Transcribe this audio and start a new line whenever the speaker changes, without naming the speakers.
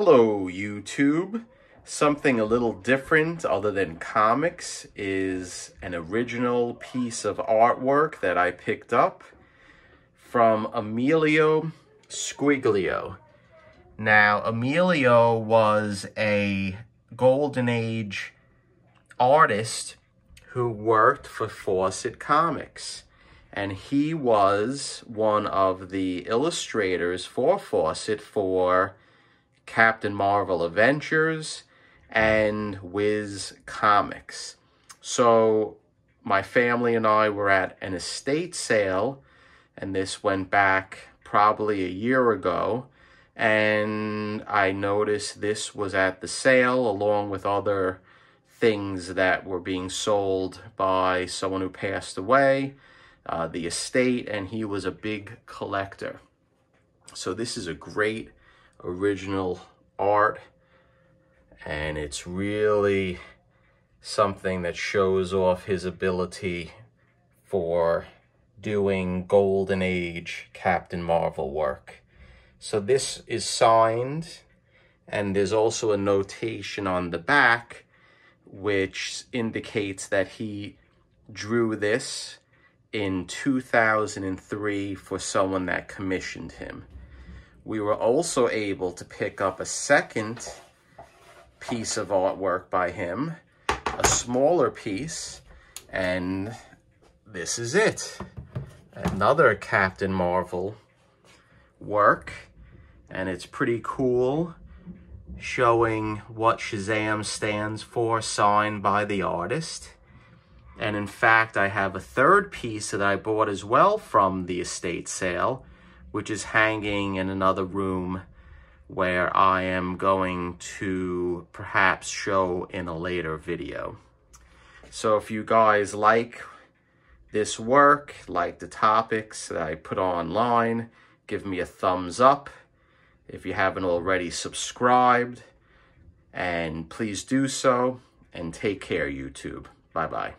Hello, YouTube. Something a little different other than comics is an original piece of artwork that I picked up from Emilio Squiglio. Now, Emilio was a Golden Age artist who worked for Fawcett Comics. And he was one of the illustrators for Fawcett for Captain Marvel Adventures, and Wiz Comics. So my family and I were at an estate sale, and this went back probably a year ago. And I noticed this was at the sale along with other things that were being sold by someone who passed away, uh, the estate, and he was a big collector. So this is a great original art and it's really something that shows off his ability for doing Golden Age Captain Marvel work. So this is signed, and there's also a notation on the back which indicates that he drew this in 2003 for someone that commissioned him we were also able to pick up a second piece of artwork by him, a smaller piece, and this is it. Another Captain Marvel work, and it's pretty cool showing what Shazam stands for, signed by the artist. And in fact, I have a third piece that I bought as well from the estate sale, which is hanging in another room where I am going to perhaps show in a later video. So if you guys like this work, like the topics that I put online, give me a thumbs up. If you haven't already subscribed, and please do so, and take care, YouTube. Bye-bye.